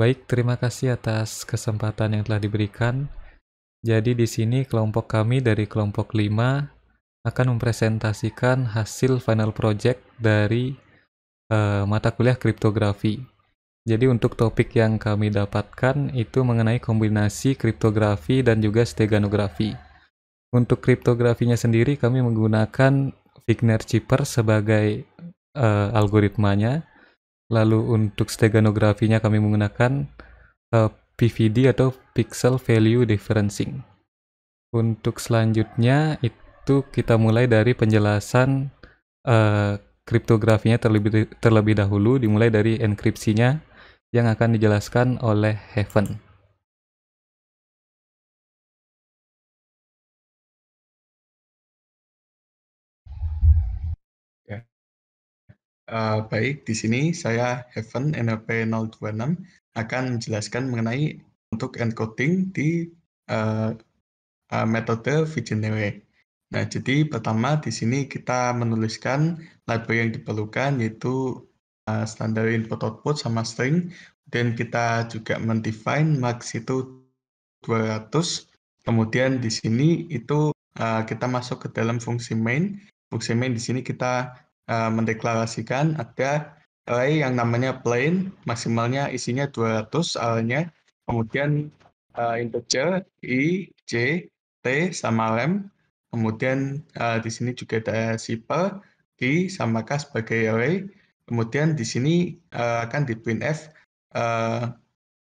Baik, terima kasih atas kesempatan yang telah diberikan. Jadi di sini kelompok kami dari kelompok 5 akan mempresentasikan hasil final project dari uh, mata kuliah kriptografi. Jadi untuk topik yang kami dapatkan itu mengenai kombinasi kriptografi dan juga steganografi. Untuk kriptografinya sendiri kami menggunakan Wigner Chipper sebagai uh, algoritmanya Lalu untuk steganografinya kami menggunakan uh, eh, PVD atau Pixel Value Differencing. Untuk selanjutnya itu kita mulai dari penjelasan uh, kriptografinya terlebih terlebih dahulu dimulai dari enkripsinya yang akan dijelaskan oleh Heaven. Eh, baik, di sini saya Heaven NLP 026 akan menjelaskan mengenai untuk encoding di uh, uh, metode Vigenere. Nah, jadi pertama di sini kita menuliskan library yang diperlukan yaitu uh, standar input output sama string. dan kita juga mendefine max itu 200. Kemudian di sini itu uh, kita masuk ke dalam fungsi main. Fungsi main di sini kita Eh, mendeklarasikan ada array yang namanya plain, maksimalnya isinya 200 awalnya, kemudian uh, integer i, j, t sama lem, kemudian uh, di sini juga ada zipper, i sama k sebagai array, kemudian di sini uh, akan di printf uh,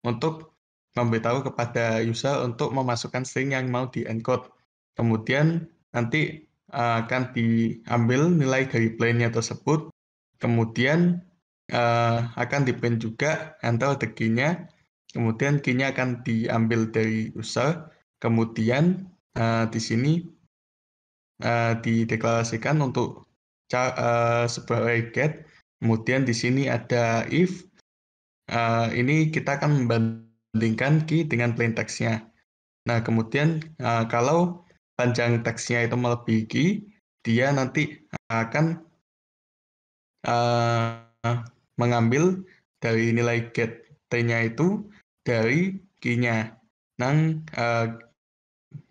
untuk memberitahu kepada user untuk memasukkan string yang mau di encode. Kemudian nanti akan diambil nilai dari plane-nya tersebut, kemudian uh, akan diprint juga antar the key-nya, kemudian key-nya akan diambil dari user, kemudian uh, di sini uh, dideklarasikan untuk uh, sebagai get, kemudian di sini ada if, uh, ini kita akan membandingkan key dengan plain text-nya. Nah, kemudian uh, kalau panjang teksnya itu melebihi, dia nanti akan uh, mengambil dari nilai get T-nya itu dari key-nya. Nang uh,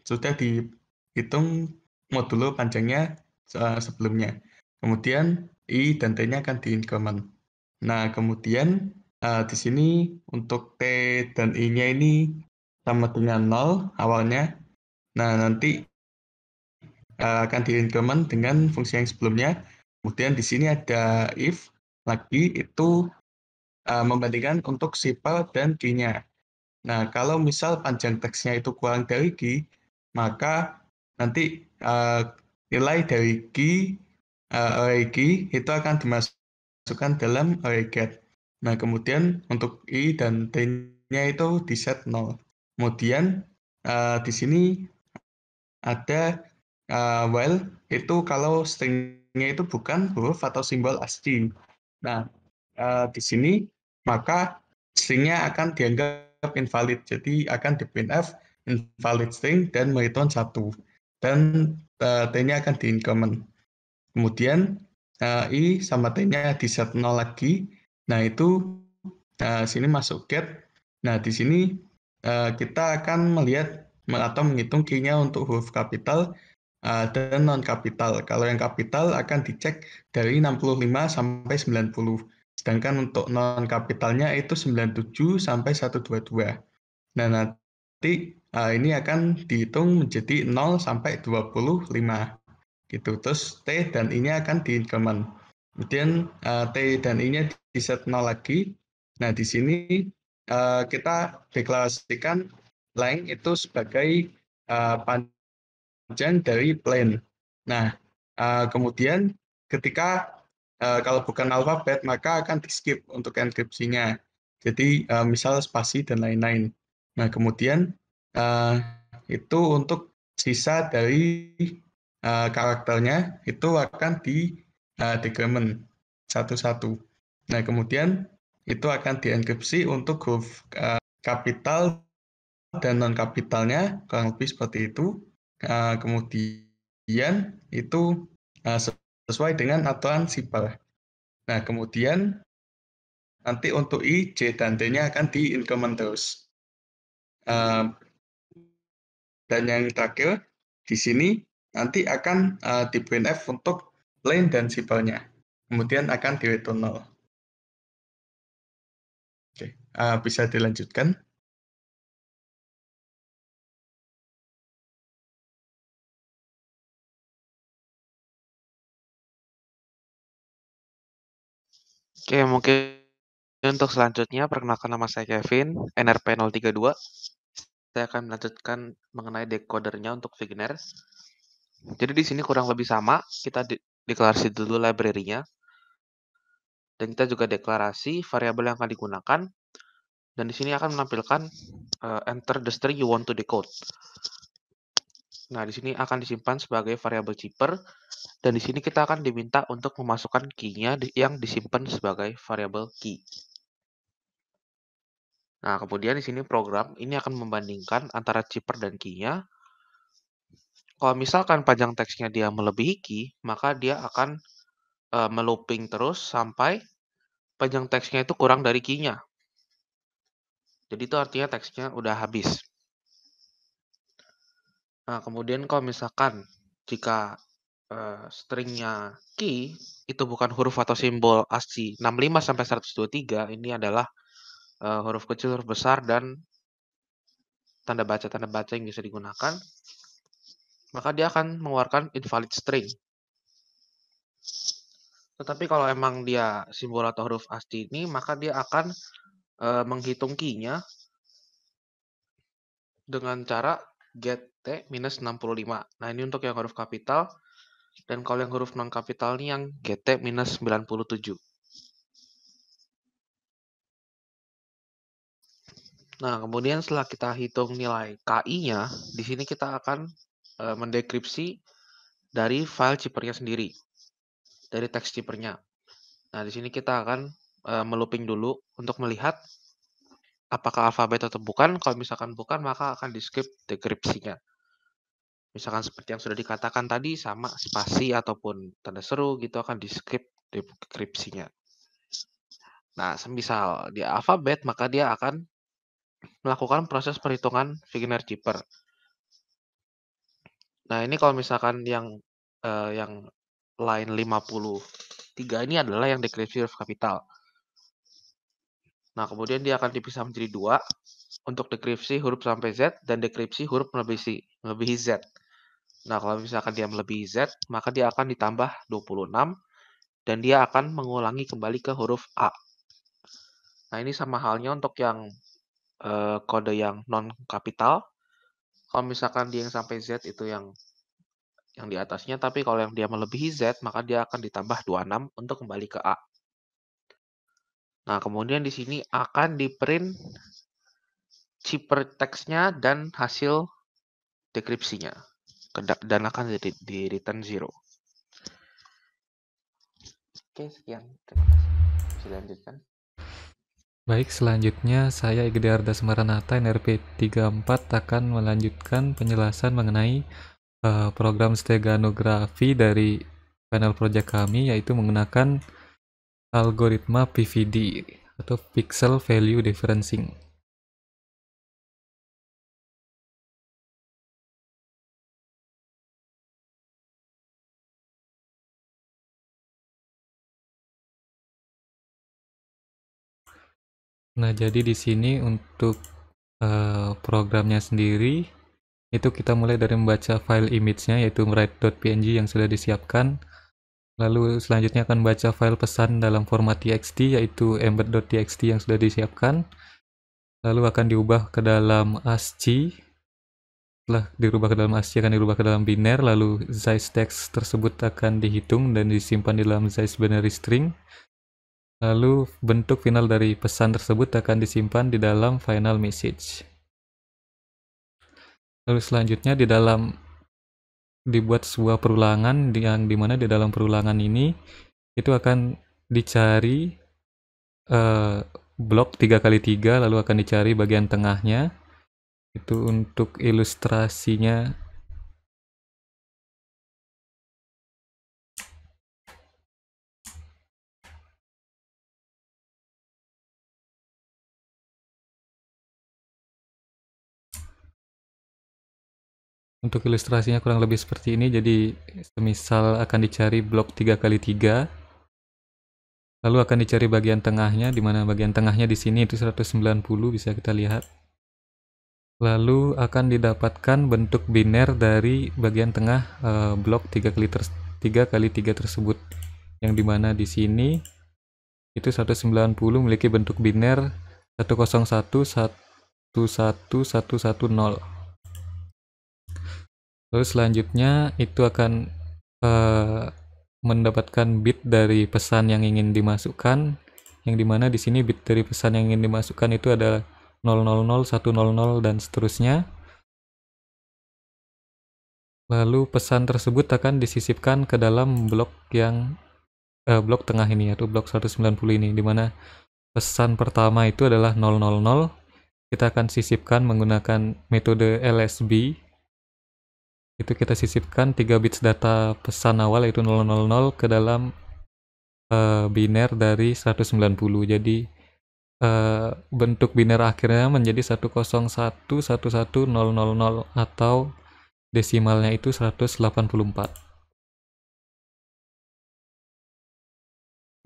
sudah dihitung modulo panjangnya uh, sebelumnya. Kemudian I dan T-nya akan diincrement. Nah, kemudian uh, di sini untuk T dan I-nya ini sama dengan nol awalnya. Nah, nanti Eh, akan di dengan fungsi yang sebelumnya. Kemudian di sini ada if lagi itu uh, membandingkan untuk sipal dan key-nya. Nah, kalau misal panjang teksnya itu kurang dari key, maka nanti uh, nilai dari key uh, array key itu akan dimasukkan dalam array get. Nah, kemudian untuk i dan t-nya itu di set 0. Kemudian uh, di sini ada uh, well, itu kalau stringnya itu bukan huruf atau simbol ASCII. Nah, uh, di sini maka stringnya akan dianggap invalid. Jadi akan di printf invalid string dan menghitung satu dan uh, t-nya akan di increment. Kemudian uh, i sama t-nya di set 0 lagi. Nah, itu uh, sini masuk get. Nah, di sini uh, kita akan melihat atau menghitung key-nya untuk huruf kapital uh, dan non kapital. Kalau yang kapital akan dicek dari 65 sampai 90. Sedangkan untuk non kapitalnya itu 97 sampai 122. Nah, nanti uh, ini akan dihitung menjadi 0 sampai 25. Gitu. Terus T dan ini akan akan increment. Kemudian uh, T dan ini di set 0 lagi. Nah, di sini uh, kita deklarasikan lain itu sebagai uh, hujan dari plain. Nah, uh, kemudian ketika uh, kalau bukan alfabet maka akan di skip untuk enkripsinya. Jadi uh, misal spasi dan lain-lain. Nah, kemudian uh, itu untuk sisa dari uh, karakternya itu akan di uh, decrement satu-satu. Nah, kemudian itu akan dienkripsi untuk huruf uh, kapital dan non kapitalnya kurang lebih seperti itu. Eh, kemudian itu eh, sesuai dengan aturan sipal. Nah, kemudian nanti untuk I, J, dan T-nya akan di terus. Eh, dan yang terakhir, di sini nanti akan uh, di BNF untuk lane dan sipalnya. Kemudian akan di return 0. Oke, bisa dilanjutkan. Oke, mungkin untuk selanjutnya perkenalkan nama saya Kevin, NRP032. Saya akan melanjutkan mengenai decodernya untuk Figner. Jadi di sini kurang lebih sama, kita de deklarasi dulu library-nya. Dan kita juga deklarasi variabel yang akan digunakan. Dan di sini akan menampilkan uh, enter the string you want to decode. Nah, di sini akan disimpan sebagai variabel zipper dan di sini kita akan diminta untuk memasukkan key-nya yang disimpan sebagai variabel key. Nah, kemudian di sini program ini akan membandingkan antara zipper dan key-nya. Kalau misalkan panjang teksnya dia melebihi key, maka dia akan e, meloping terus sampai panjang teksnya itu kurang dari key-nya. Jadi itu artinya teksnya udah habis. Nah, kemudian kalau misalkan jika uh, stringnya key itu bukan huruf atau simbol ASCII 65 sampai 123 ini adalah uh, huruf kecil, huruf besar dan tanda baca tanda baca yang bisa digunakan, maka dia akan mengeluarkan invalid string. Tetapi kalau emang dia simbol atau huruf ASCII ini, maka dia akan uh, menghitung key-nya dengan cara get T minus 65. Nah, ini untuk yang huruf kapital. Dan kalau yang huruf non-kapital ini yang GT minus 97. Nah, kemudian setelah kita hitung nilai KI-nya, di sini kita akan e, mendekripsi dari file chipernya sendiri, dari teks chipernya. Nah, di sini kita akan e, meluping dulu untuk melihat apakah alfabet atau bukan. Kalau misalkan bukan, maka akan di-skip dekripsinya. Misalkan seperti yang sudah dikatakan tadi, sama spasi ataupun tanda seru gitu akan di-skip dekripsinya. Nah, semisal di alfabet, maka dia akan melakukan proses perhitungan Wigner Jipper. Nah, ini kalau misalkan yang eh, yang line 53 ini adalah yang dekripsi huruf kapital. Nah, kemudian dia akan dipisah menjadi dua untuk dekripsi huruf sampai Z dan dekripsi huruf melebihi, melebihi Z. Nah, kalau misalkan dia melebihi Z, maka dia akan ditambah 26 dan dia akan mengulangi kembali ke huruf A. Nah, ini sama halnya untuk yang eh, kode yang non kapital. Kalau misalkan dia yang sampai Z itu yang yang di atasnya, tapi kalau yang dia melebihi Z, maka dia akan ditambah 26 untuk kembali ke A. Nah, kemudian di sini akan di-print cipher teksnya dan hasil dekripsinya dan akan di, di return zero. Oke, sekian. Terima kasih. Bisa lanjutkan. Baik, selanjutnya saya Igede Arda Semaranata, NRP 34 akan melanjutkan penjelasan mengenai uh, program steganografi dari panel proyek kami yaitu menggunakan algoritma PVD atau Pixel Value Differencing. Nah, jadi di sini untuk uh, programnya sendiri itu kita mulai dari membaca file image-nya yaitu write.png yang sudah disiapkan. Lalu selanjutnya akan baca file pesan dalam format txt yaitu embed.txt yang sudah disiapkan. Lalu akan diubah ke dalam ASCII. Setelah dirubah ke dalam ASCII akan dirubah ke dalam biner lalu size text tersebut akan dihitung dan disimpan di dalam size binary string. Lalu bentuk final dari pesan tersebut akan disimpan di dalam final message. Lalu selanjutnya di dalam dibuat sebuah perulangan yang dimana di dalam perulangan ini itu akan dicari uh, blok tiga kali tiga lalu akan dicari bagian tengahnya itu untuk ilustrasinya Untuk ilustrasinya kurang lebih seperti ini, jadi semisal akan dicari blok 3 kali 3 lalu akan dicari bagian tengahnya, di mana bagian tengahnya di sini itu 190 bisa kita lihat. Lalu akan didapatkan bentuk biner dari bagian tengah e, blok 3 kali 3 kali 3 tersebut. Yang dimana di sini itu 190 memiliki bentuk biner 101 111 lalu selanjutnya itu akan uh, mendapatkan bit dari pesan yang ingin dimasukkan yang dimana di sini bit dari pesan yang ingin dimasukkan itu adalah 000, 100 dan seterusnya lalu pesan tersebut akan disisipkan ke dalam blok yang eh, blok tengah ini yaitu blok 190 ini dimana pesan pertama itu adalah 000 kita akan sisipkan menggunakan metode LSB itu kita sisipkan 3 bits data pesan awal yaitu 000 ke dalam uh, biner dari 190 jadi uh, bentuk biner akhirnya menjadi 1011100 atau desimalnya itu 184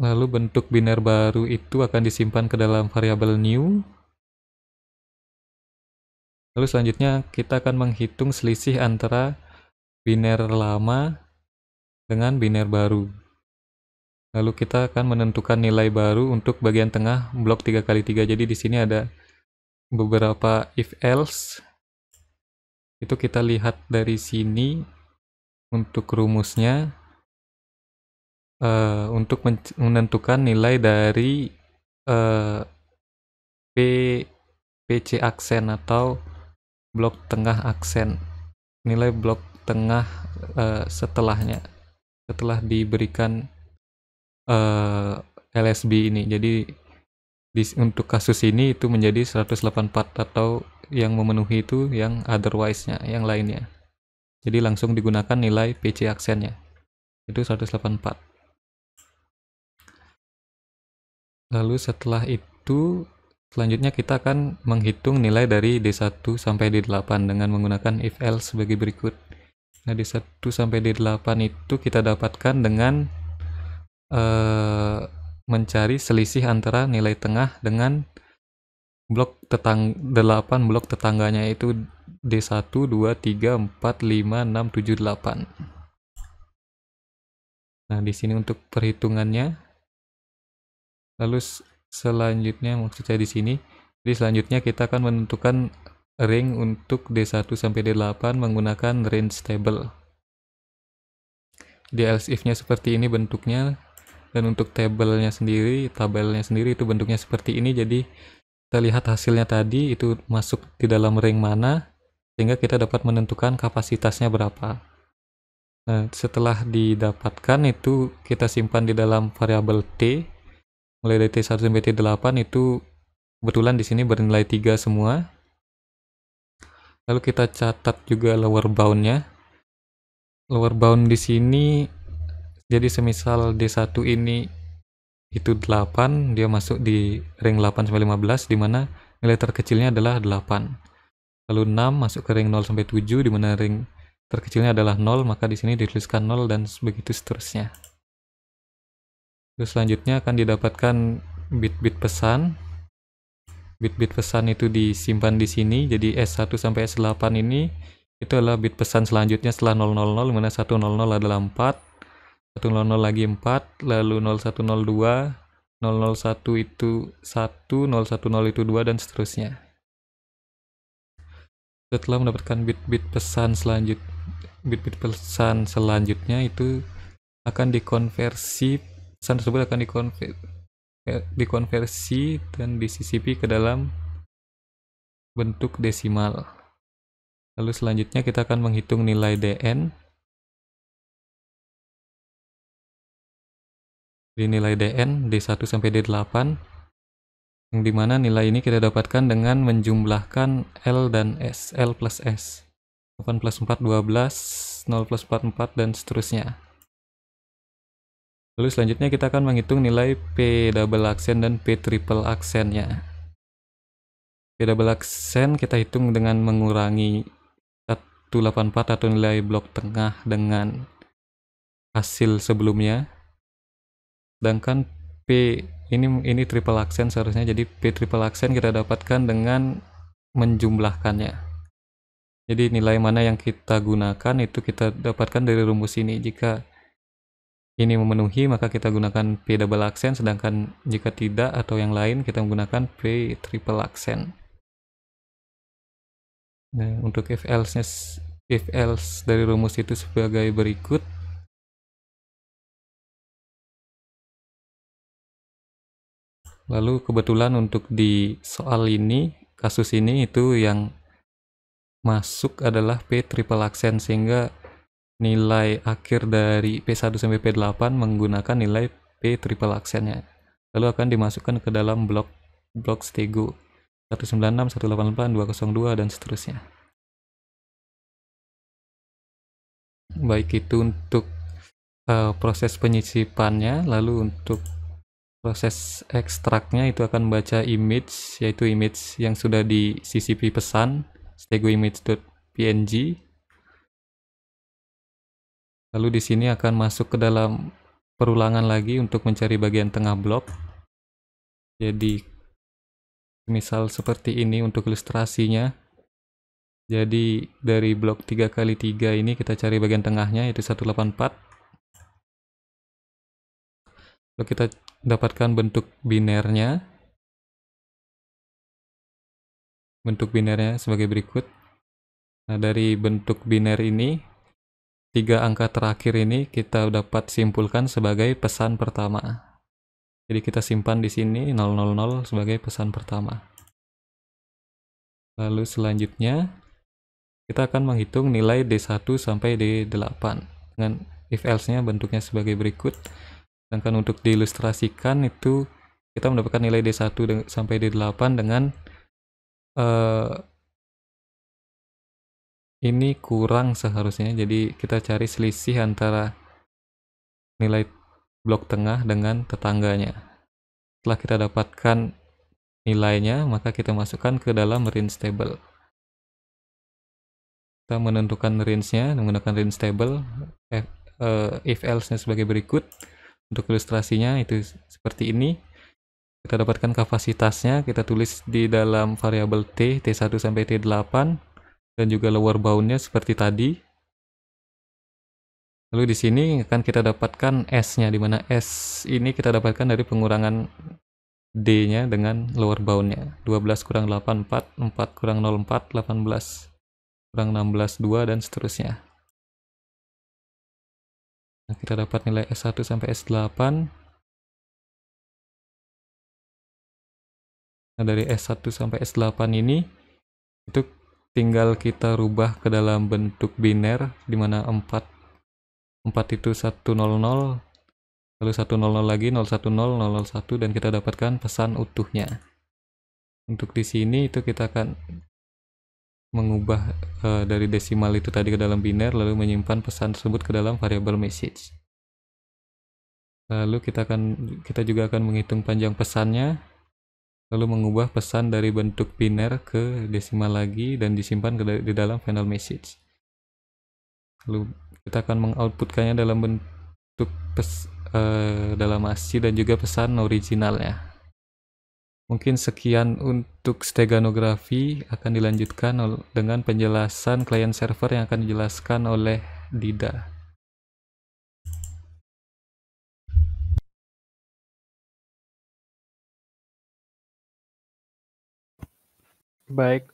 lalu bentuk biner baru itu akan disimpan ke dalam variabel new Lalu selanjutnya kita akan menghitung selisih antara biner lama dengan biner baru. Lalu kita akan menentukan nilai baru untuk bagian tengah blok 3x3. Jadi di sini ada beberapa if else. Itu kita lihat dari sini untuk rumusnya uh, untuk menentukan nilai dari uh, P PC aksen atau blok tengah aksen nilai blok tengah uh, setelahnya setelah diberikan uh, eh, LSB ini jadi di, untuk kasus ini itu menjadi 184 atau yang memenuhi itu yang otherwise-nya yang lainnya jadi langsung digunakan nilai PC aksennya itu 184 lalu setelah itu Selanjutnya kita akan menghitung nilai dari D1 sampai D8 dengan menggunakan if else sebagai berikut. Nah, D1 sampai D8 itu kita dapatkan dengan uh, mencari selisih antara nilai tengah dengan blok tetang 8 blok tetangganya itu D1 2 3 4 5 6 7 8. Nah, di sini untuk perhitungannya. Lalu selanjutnya maksud saya di sini. Jadi selanjutnya kita akan menentukan ring untuk D1 sampai D8 menggunakan range table. di else if-nya seperti ini bentuknya dan untuk tabelnya sendiri, tabelnya sendiri itu bentuknya seperti ini. Jadi kita lihat hasilnya tadi itu masuk di dalam ring mana sehingga kita dapat menentukan kapasitasnya berapa. Nah, setelah didapatkan itu kita simpan di dalam variabel t mulai dari T1 sampai T8 itu kebetulan di sini bernilai 3 semua lalu kita catat juga lower boundnya lower bound di sini jadi semisal D1 ini itu 8 dia masuk di ring 8 sampai 15 di mana nilai terkecilnya adalah 8 lalu 6 masuk ke ring 0 sampai 7 di mana ring terkecilnya adalah 0 maka di sini dituliskan 0 dan begitu seterusnya Terus selanjutnya akan didapatkan bit-bit pesan. Bit-bit pesan itu disimpan di sini. Jadi S1 sampai S8 ini itu adalah bit pesan selanjutnya setelah 000 mana 100 adalah 4, 100 lagi 4, lalu 0102, 001 itu 1, 010 itu 2 dan seterusnya. Setelah mendapatkan bit-bit pesan selanjutnya bit-bit pesan selanjutnya itu akan dikonversi pesan tersebut akan dikonver eh, dikonversi dan disisipi ke dalam bentuk desimal. Lalu selanjutnya kita akan menghitung nilai DN. Di nilai DN D1 sampai D8 yang dimana nilai ini kita dapatkan dengan menjumlahkan L dan S, L plus S. 8 plus 4, 12, 0 plus 4, 4, dan seterusnya. Lalu selanjutnya kita akan menghitung nilai P double aksen dan P triple aksen ya. P double aksen kita hitung dengan mengurangi 184 atau nilai blok tengah dengan hasil sebelumnya. Sedangkan P ini ini triple aksen seharusnya jadi P triple aksen kita dapatkan dengan menjumlahkannya. Jadi nilai mana yang kita gunakan itu kita dapatkan dari rumus ini. Jika ini memenuhi maka kita gunakan P double accent sedangkan jika tidak atau yang lain kita menggunakan P triple accent nah untuk if else nya if else dari rumus itu sebagai berikut lalu kebetulan untuk di soal ini kasus ini itu yang masuk adalah P triple accent sehingga nilai akhir dari P1 sampai P8 menggunakan nilai P triple aksennya. Lalu akan dimasukkan ke dalam blok blok stego 196, 188, 202 dan seterusnya. Baik itu untuk uh, proses penyisipannya, lalu untuk proses ekstraknya itu akan baca image yaitu image yang sudah di CCP pesan stego image.png Lalu di sini akan masuk ke dalam perulangan lagi untuk mencari bagian tengah blok. Jadi misal seperti ini untuk ilustrasinya. Jadi dari blok 3 kali 3 ini kita cari bagian tengahnya yaitu 184. Lalu kita dapatkan bentuk binernya. Bentuk binernya sebagai berikut. Nah, dari bentuk biner ini tiga angka terakhir ini kita dapat simpulkan sebagai pesan pertama. Jadi kita simpan di sini 000 sebagai pesan pertama. Lalu selanjutnya kita akan menghitung nilai D1 sampai D8 dengan if else-nya bentuknya sebagai berikut. Sedangkan untuk diilustrasikan itu kita mendapatkan nilai D1 sampai D8 dengan uh, ini kurang seharusnya jadi kita cari selisih antara nilai blok tengah dengan tetangganya setelah kita dapatkan nilainya maka kita masukkan ke dalam range table kita menentukan range-nya menggunakan range table if, uh, eh, if else-nya sebagai berikut untuk ilustrasinya itu seperti ini kita dapatkan kapasitasnya kita tulis di dalam variabel t t1 sampai t8 dan juga lower boundnya seperti tadi. Lalu di sini akan kita dapatkan S-nya, di mana S ini kita dapatkan dari pengurangan D-nya dengan lower boundnya. 12 kurang 8, 4, 4 kurang 0, 4, 18 kurang 16, 2, dan seterusnya. Nah, kita dapat nilai S1 sampai S8. Nah, dari S1 sampai S8 ini, itu tinggal kita rubah ke dalam bentuk biner di mana 4 4 itu 100 lalu 100 lagi 010 001 dan kita dapatkan pesan utuhnya untuk di sini itu kita akan mengubah uh, dari desimal itu tadi ke dalam biner lalu menyimpan pesan tersebut ke dalam variabel message lalu kita akan kita juga akan menghitung panjang pesannya lalu mengubah pesan dari bentuk biner ke desimal lagi dan disimpan ke, di dalam final message. Lalu kita akan mengoutputkannya dalam bentuk pes, uh, dalam ASCII dan juga pesan originalnya. Mungkin sekian untuk steganografi akan dilanjutkan dengan penjelasan klien server yang akan dijelaskan oleh Dida. Baik.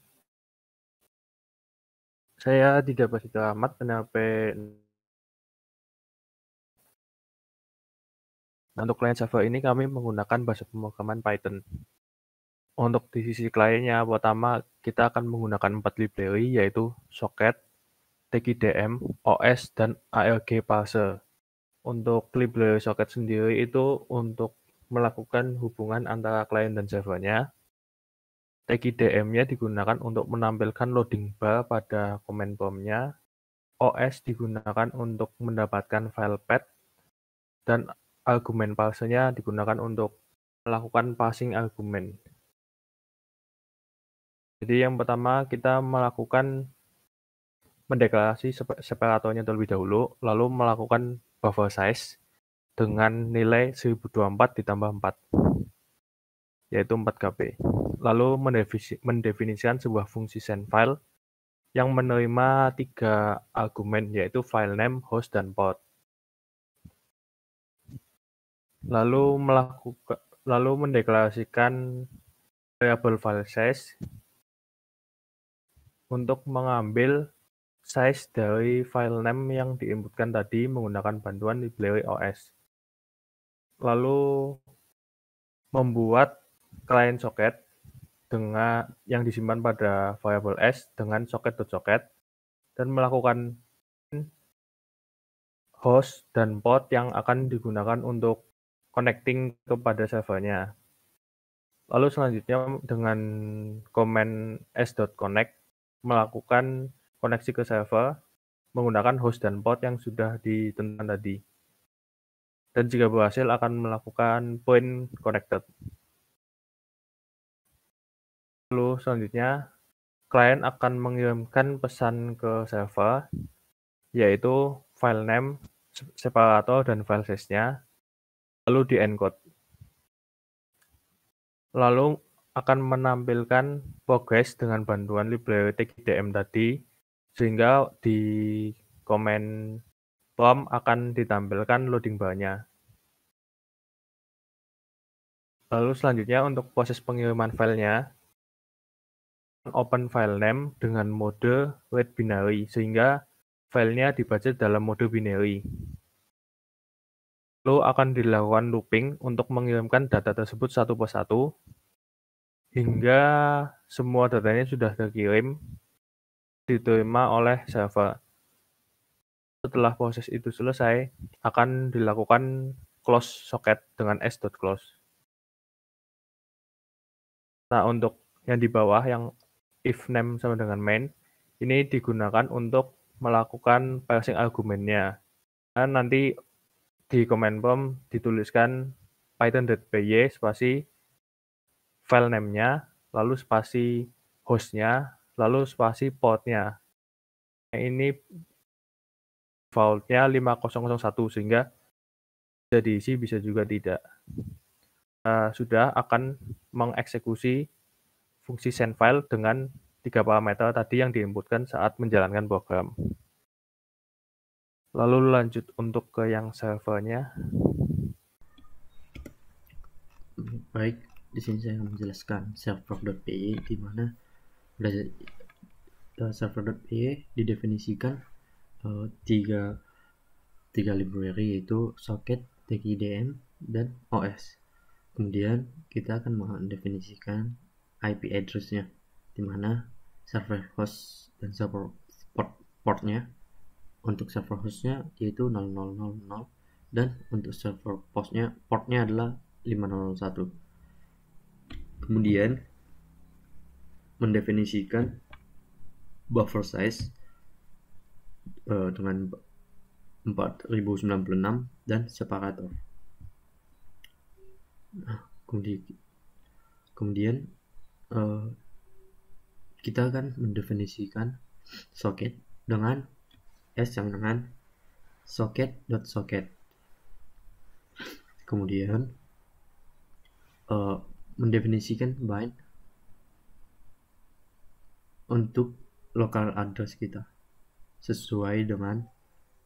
Saya tidak begitu amat mencapai Nah, untuk klien server ini kami menggunakan bahasa pemrograman Python. Untuk di sisi kliennya, pertama kita akan menggunakan empat library yaitu Socket, TKDM, OS, dan ALG Parser. Untuk library Socket sendiri itu untuk melakukan hubungan antara klien dan servernya dm nya digunakan untuk menampilkan loading bar pada command prompt-nya, OS digunakan untuk mendapatkan file path, dan argumen parsenya digunakan untuk melakukan passing argumen. Jadi yang pertama kita melakukan mendeklarasi separatornya terlebih dahulu, lalu melakukan buffer size dengan nilai 1024 ditambah 4 yaitu 4 kb Lalu mendefinisikan sebuah fungsi send file yang menerima tiga argumen yaitu file name, host, dan port. Lalu melakukan lalu mendeklarasikan variable file size untuk mengambil size dari file name yang diinputkan tadi menggunakan bantuan library OS. Lalu membuat client socket dengan yang disimpan pada variable s dengan socket socket dan melakukan host dan port yang akan digunakan untuk connecting kepada servernya. Lalu selanjutnya dengan command s.connect melakukan koneksi ke server menggunakan host dan port yang sudah ditentukan tadi. Dan jika berhasil akan melakukan point connected lalu selanjutnya klien akan mengirimkan pesan ke server, yaitu file name, separator, dan file size-nya, lalu di encode. Lalu akan menampilkan progress dengan bantuan library tgdm tadi, sehingga di komen prompt akan ditampilkan loading bar-nya. Lalu selanjutnya untuk proses pengiriman filenya, open file name dengan mode read binary sehingga filenya dibaca dalam mode binary. Lalu akan dilakukan looping untuk mengirimkan data tersebut satu persatu hingga semua datanya sudah terkirim diterima oleh server. Setelah proses itu selesai, akan dilakukan close socket dengan s.close. Nah, untuk yang di bawah yang if name sama dengan main, ini digunakan untuk melakukan passing argumennya. Dan nanti di command prompt dituliskan python.py spasi file name-nya, lalu spasi host-nya, lalu spasi port-nya. Nah, ini default-nya 5001 sehingga jadi diisi bisa juga tidak. uh, sudah akan mengeksekusi fungsi send file dengan tiga parameter tadi yang diinputkan saat menjalankan program. Lalu lanjut untuk ke yang servernya. Baik, di sini saya menjelaskan server.py di mana eh, server.py didefinisikan uh, tiga tiga library yaitu socket, tkdm, dan OS. Kemudian kita akan mendefinisikan IP address-nya di mana server host dan server port portnya untuk server hostnya yaitu 0000 dan untuk server postnya portnya adalah 501 kemudian mendefinisikan buffer size uh, dengan 4096 dan separator nah, kemudian Eh, kita kan mendefinisikan socket dengan S sama dengan socket dot socket. Kemudian uh, mendefinisikan bind untuk local address kita sesuai dengan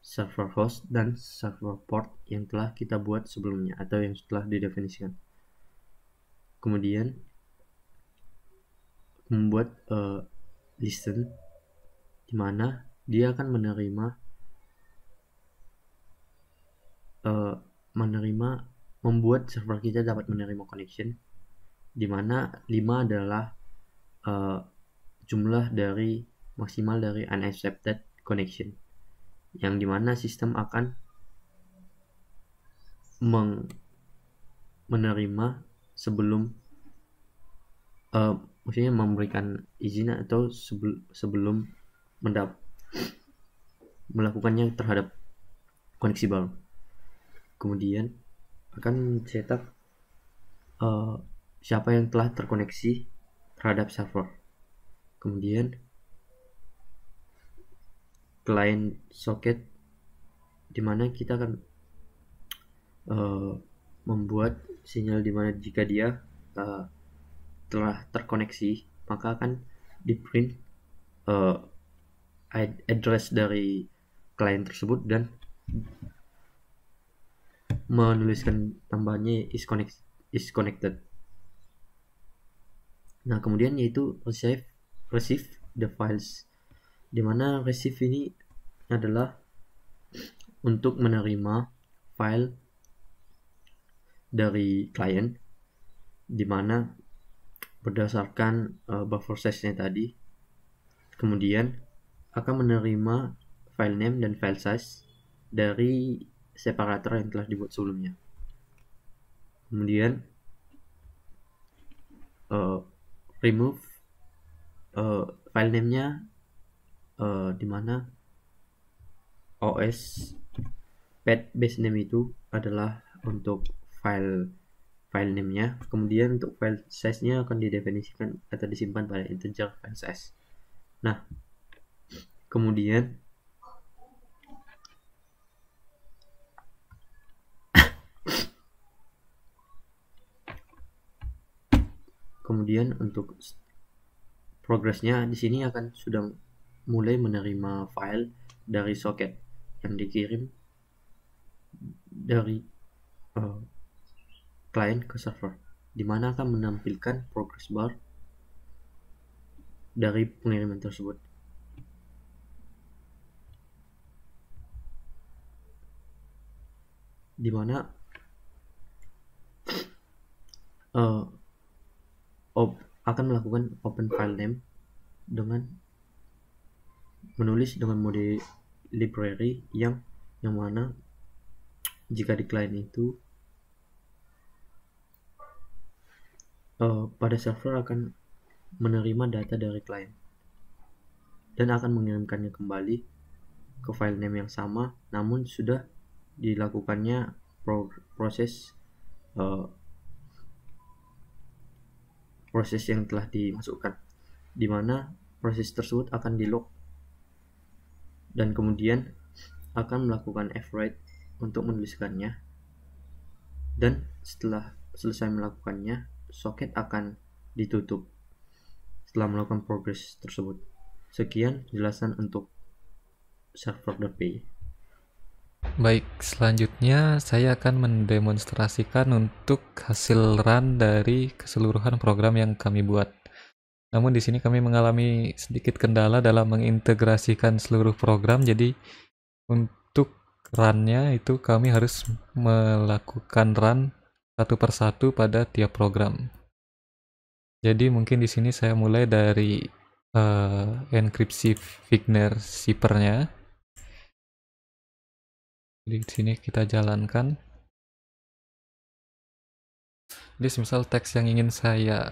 server host dan server port yang telah kita buat sebelumnya atau yang telah didefinisikan. Kemudian membuat uh, listen di mana dia akan menerima uh, menerima membuat server kita dapat menerima connection di mana 5 adalah uh, jumlah dari maksimal dari unaccepted connection yang di mana sistem akan meng menerima sebelum uh, maksudnya memberikan izin atau sebelum sebelum mendap melakukannya terhadap koneksi baru Kemudian akan cetak uh, eh, siapa yang telah terkoneksi terhadap server. Kemudian client socket dimana kita akan uh, membuat sinyal dimana jika dia uh, telah terkoneksi maka akan di print uh, eh, address dari klien tersebut dan menuliskan tambahannya is, connect, is connected. Nah, kemudian yaitu receive receive the files dimana receive ini adalah untuk menerima file dari klien dimana berdasarkan uh, buffer size-nya tadi. Kemudian akan menerima file name dan file size dari separator yang telah dibuat sebelumnya. Kemudian uh, remove uh, file name-nya uh, di mana OS pet base name itu adalah untuk file file name-nya. Kemudian untuk file size-nya akan didefinisikan atau disimpan pada integer file size. Nah, kemudian kemudian untuk progress-nya, di sini akan sudah mulai menerima file dari socket yang dikirim dari uh, client ke server, di mana akan menampilkan progress bar dari pengiriman tersebut. Di mana uh, akan melakukan open file name dengan menulis dengan mode library yang yang mana jika di klien itu uh, pada server akan menerima data dari klien dan akan mengirimkannya kembali ke file name yang sama namun sudah dilakukannya pro proses uh, proses yang telah dimasukkan di mana proses tersebut akan di log dan kemudian akan melakukan fwrite untuk menuliskannya dan setelah selesai melakukannya soket akan ditutup setelah melakukan progres tersebut. Sekian jelasan untuk server server.py. Baik, selanjutnya saya akan mendemonstrasikan untuk hasil run dari keseluruhan program yang kami buat. Namun di sini kami mengalami sedikit kendala dalam mengintegrasikan seluruh program, jadi untuk runnya itu kami harus melakukan run satu persatu pada tiap program. Jadi mungkin di sini saya mulai dari uh, enkripsi Figner shippernya. Jadi di sini kita jalankan. Jadi misal teks yang ingin saya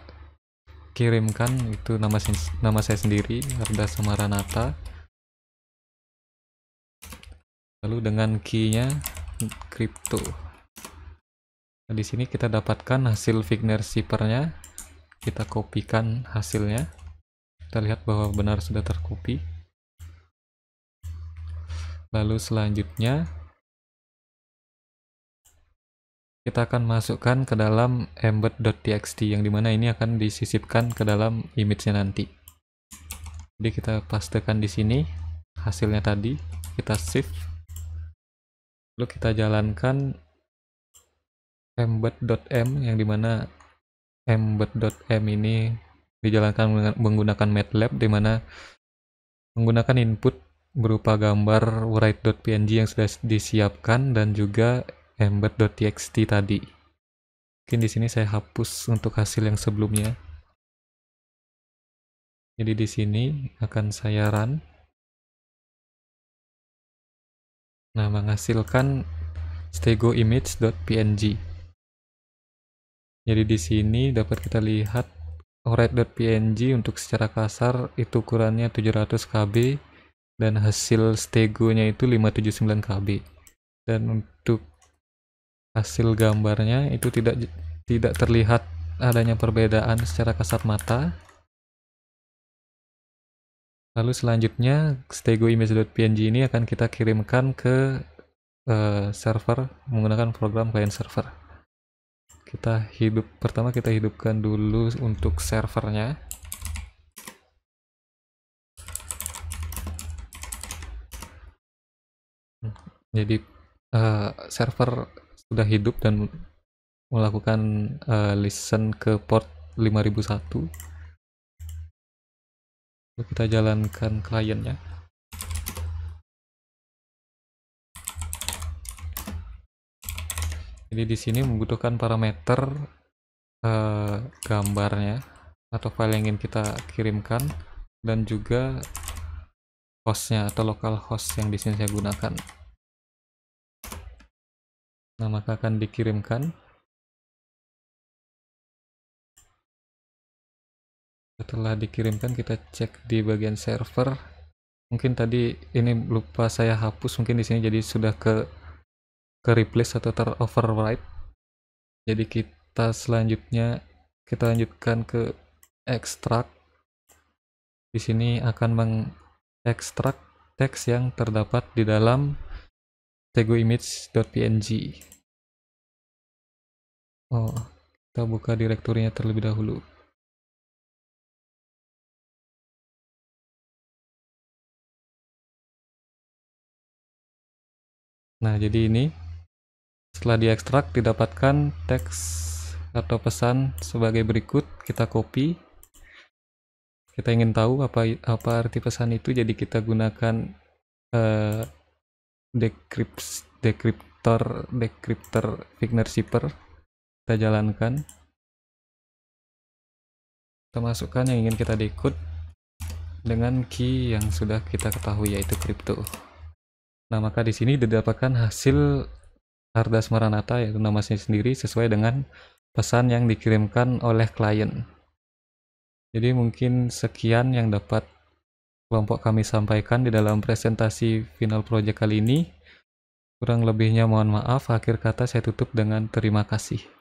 kirimkan itu nama nama saya sendiri Arda Samaranata. Lalu dengan key-nya crypto. Nah, di sini kita dapatkan hasil Vigner shippernya Kita kopikan hasilnya. Kita lihat bahwa benar sudah terkopi. Lalu selanjutnya kita akan masukkan ke dalam embed.txt yang dimana ini akan disisipkan ke dalam image-nya nanti. Jadi kita pastekan di sini hasilnya tadi. Kita shift. Lalu kita jalankan embed.m yang dimana embed.m ini dijalankan menggunakan MATLAB dimana menggunakan input berupa gambar write.png yang sudah disiapkan dan juga embed.txt tadi. Mungkin di sini saya hapus untuk hasil yang sebelumnya. Jadi di sini akan saya run. Nah, menghasilkan stego image.png. Jadi di sini dapat kita lihat PNG untuk secara kasar itu ukurannya 700 KB dan hasil stegonya itu 579 KB. Dan untuk hasil gambarnya itu tidak tidak terlihat adanya perbedaan secara kasat mata. Lalu selanjutnya stego image.png ini akan kita kirimkan ke uh, server menggunakan program client server kita hidup pertama kita hidupkan dulu untuk servernya jadi uh, server sudah hidup dan melakukan uh, listen ke port 5001 kita jalankan kliennya Jadi di sini membutuhkan parameter eh, gambarnya atau file yang ingin kita kirimkan dan juga hostnya atau local host yang di sini saya gunakan. Nah, maka akan dikirimkan setelah dikirimkan kita cek di bagian server mungkin tadi ini lupa saya hapus mungkin di sini jadi sudah ke ke replace atau ter override jadi kita selanjutnya kita lanjutkan ke extract di sini akan mengekstrak teks yang terdapat di dalam image.png oh kita buka direktorinya terlebih dahulu Nah, jadi ini setelah diekstrak, didapatkan teks atau pesan sebagai berikut. Kita copy. Kita ingin tahu apa apa arti pesan itu, jadi kita gunakan uh, eh, decrypt, decryptor decryptor Wigner Shipper. Kita jalankan. Kita masukkan yang ingin kita decode dengan key yang sudah kita ketahui yaitu crypto Nah, maka di sini didapatkan hasil Hardas Maranatha yaitu namanya sendiri sesuai dengan pesan yang dikirimkan oleh klien. Jadi mungkin sekian yang dapat kelompok kami sampaikan di dalam presentasi final project kali ini. Kurang lebihnya mohon maaf, akhir kata saya tutup dengan terima kasih.